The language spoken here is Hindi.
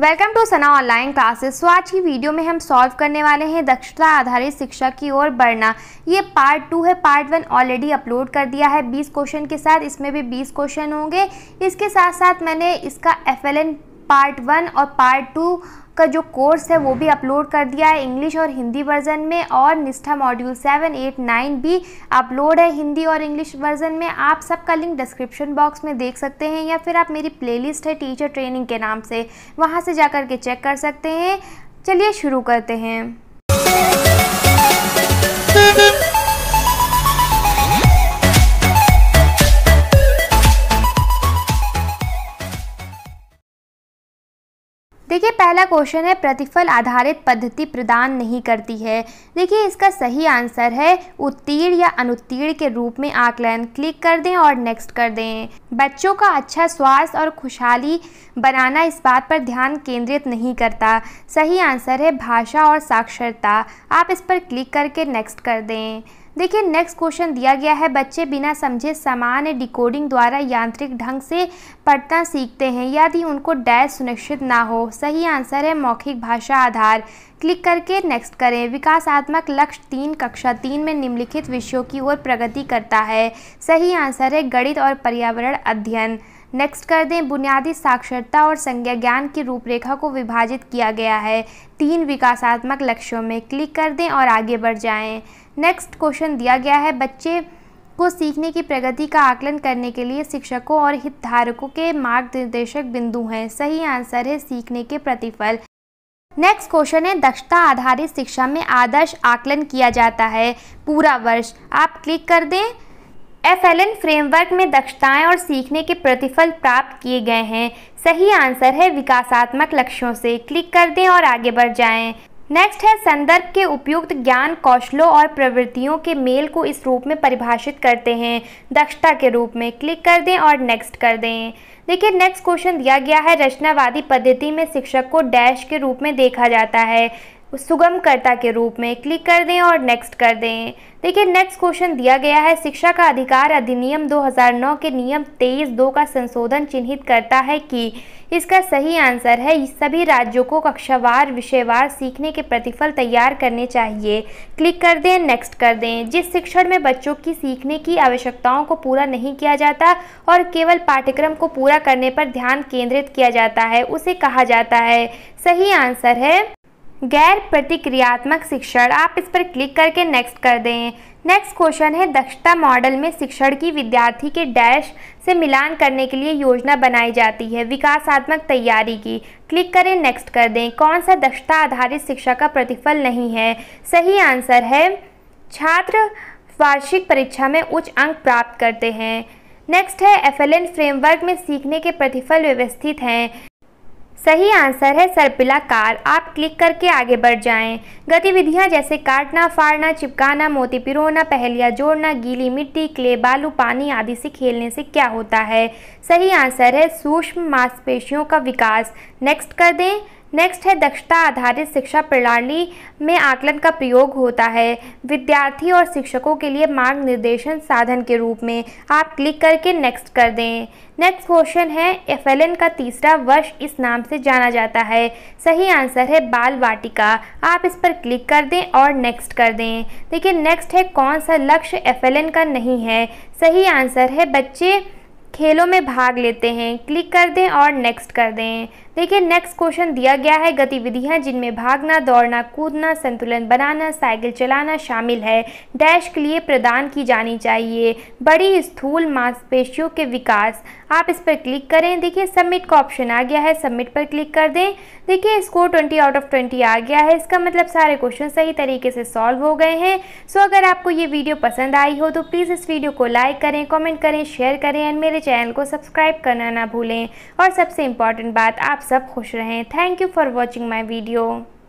Welcome to Sana online classes so आज की वीडियो में हम सॉल्व करने वाले हैं दक्षता आधारित शिक्षा की ओर बढ़ना ये पार्ट टू है पार्ट वन ऑलरेडी अपलोड कर दिया है 20 क्वेश्चन के साथ इसमें भी 20 क्वेश्चन होंगे इसके साथ साथ मैंने इसका एफ पार्ट वन और पार्ट टू का जो कोर्स है वो भी अपलोड कर दिया है इंग्लिश और हिंदी वर्जन में और Nishtha module seven eight nine भी अपलोड है हिंदी और इंग्लिश वर्जन में आप सबका लिंक डिस्क्रिप्शन बॉक्स में देख सकते हैं या फिर आप मेरी प्लेलिस्ट है टीचर ट्रेनिंग के नाम से वहाँ से जा के चेक कर सकते हैं चलिए शुरू करते हैं देखिए पहला क्वेश्चन है प्रतिफल आधारित पद्धति प्रदान नहीं करती है देखिए इसका सही आंसर है उत्तीर्ण या अनुत्तीर्ण के रूप में आकलन क्लिक कर दें और नेक्स्ट कर दें बच्चों का अच्छा स्वास्थ्य और खुशहाली बनाना इस बात पर ध्यान केंद्रित नहीं करता सही आंसर है भाषा और साक्षरता आप इस पर क्लिक करके नेक्स्ट कर दें देखिए नेक्स्ट क्वेश्चन दिया गया है बच्चे बिना समझे सामान्य डिकोडिंग द्वारा यांत्रिक ढंग से पढ़ना सीखते हैं यदि उनको डैश सुनिश्चित ना हो सही आंसर है मौखिक भाषा आधार क्लिक करके नेक्स्ट करें विकासात्मक लक्ष्य तीन कक्षा तीन में निम्नलिखित विषयों की ओर प्रगति करता है सही आंसर है गणित और पर्यावरण अध्ययन नेक्स्ट कर दें बुनियादी साक्षरता और संज्ञा ज्ञान की रूपरेखा को विभाजित किया गया है तीन विकासात्मक लक्ष्यों में क्लिक कर दें और आगे बढ़ जाएं। नेक्स्ट क्वेश्चन दिया गया है बच्चे को सीखने की प्रगति का आकलन करने के लिए शिक्षकों और हितधारकों के मार्गदर्शक बिंदु हैं सही आंसर है सीखने के प्रतिफल नेक्स्ट क्वेश्चन है दक्षता आधारित शिक्षा में आदर्श आकलन किया जाता है पूरा वर्ष आप क्लिक कर दें एफ एल एन फ्रेमवर्क में दक्षताएं और सीखने के प्रतिफल प्राप्त किए गए हैं सही आंसर है विकासात्मक लक्ष्यों से क्लिक कर दें और आगे बढ़ जाएं। नेक्स्ट है संदर्भ के उपयुक्त ज्ञान कौशलों और प्रवृत्तियों के मेल को इस रूप में परिभाषित करते हैं दक्षता के रूप में क्लिक कर दें और नेक्स्ट कर दें देखिए नेक्स्ट क्वेश्चन दिया गया है रचनावादी पद्धति में शिक्षक को डैश के रूप में देखा जाता है सुगमकर्ता के रूप में क्लिक कर दें और नेक्स्ट कर दें देखिए नेक्स्ट क्वेश्चन दिया गया है शिक्षा का अधिकार अधिनियम 2009 के नियम तेईस दो का संशोधन चिन्हित करता है कि इसका सही आंसर है सभी राज्यों को कक्षावार विषयवार सीखने के प्रतिफल तैयार करने चाहिए क्लिक कर दें नेक्स्ट कर दें जिस शिक्षण में बच्चों की सीखने की आवश्यकताओं को पूरा नहीं किया जाता और केवल पाठ्यक्रम को पूरा करने पर ध्यान केंद्रित किया जाता है उसे कहा जाता है सही आंसर है गैर प्रतिक्रियात्मक शिक्षण आप इस पर क्लिक करके नेक्स्ट कर दें नेक्स्ट क्वेश्चन है दक्षता मॉडल में शिक्षण की विद्यार्थी के डैश से मिलान करने के लिए योजना बनाई जाती है विकासात्मक तैयारी की क्लिक करें नेक्स्ट कर दें कौन सा दक्षता आधारित शिक्षा का प्रतिफल नहीं है सही आंसर है छात्र वार्षिक परीक्षा में उच्च अंक प्राप्त करते हैं नेक्स्ट है एफ फ्रेमवर्क में सीखने के प्रतिफल व्यवस्थित हैं सही आंसर है सरपिला कार आप क्लिक करके आगे बढ़ जाएं। गतिविधियां जैसे काटना फाड़ना चिपकाना मोती पिरोना पहलिया जोड़ना गीली मिट्टी क्ले बालू पानी आदि से खेलने से क्या होता है सही आंसर है सूक्ष्म मांसपेशियों का विकास नेक्स्ट कर दें नेक्स्ट है दक्षता आधारित शिक्षा प्रणाली में आकलन का प्रयोग होता है विद्यार्थी और शिक्षकों के लिए मार्ग निर्देशन साधन के रूप में आप क्लिक करके नेक्स्ट कर दें नेक्स्ट क्वेश्चन है एफ का तीसरा वर्ष इस नाम से जाना जाता है सही आंसर है बाल वाटिका आप इस पर क्लिक कर दें और नेक्स्ट कर दें देखिए नेक्स्ट है कौन सा लक्ष्य एफ का नहीं है सही आंसर है बच्चे खेलों में भाग लेते हैं क्लिक कर दें और नेक्स्ट कर दें देखिए नेक्स्ट क्वेश्चन दिया गया है गतिविधियां जिनमें भागना दौड़ना कूदना संतुलन बनाना साइकिल चलाना शामिल है डैश के लिए प्रदान की जानी चाहिए बड़ी स्थूल मांसपेशियों के विकास आप इस पर क्लिक करें देखिए सबमिट का ऑप्शन आ गया है सबमिट पर क्लिक कर दें देखिए score twenty out of twenty आ गया है इसका मतलब सारे क्वेश्चन सही तरीके से सॉल्व हो गए हैं सो अगर आपको ये वीडियो पसंद आई हो तो प्लीज़ इस वीडियो को लाइक करें कॉमेंट करें शेयर करें एंड मेरे चैनल को सब्सक्राइब करना ना भूलें और सबसे इम्पॉर्टेंट बात आप सब खुश रहें thank you for watching my video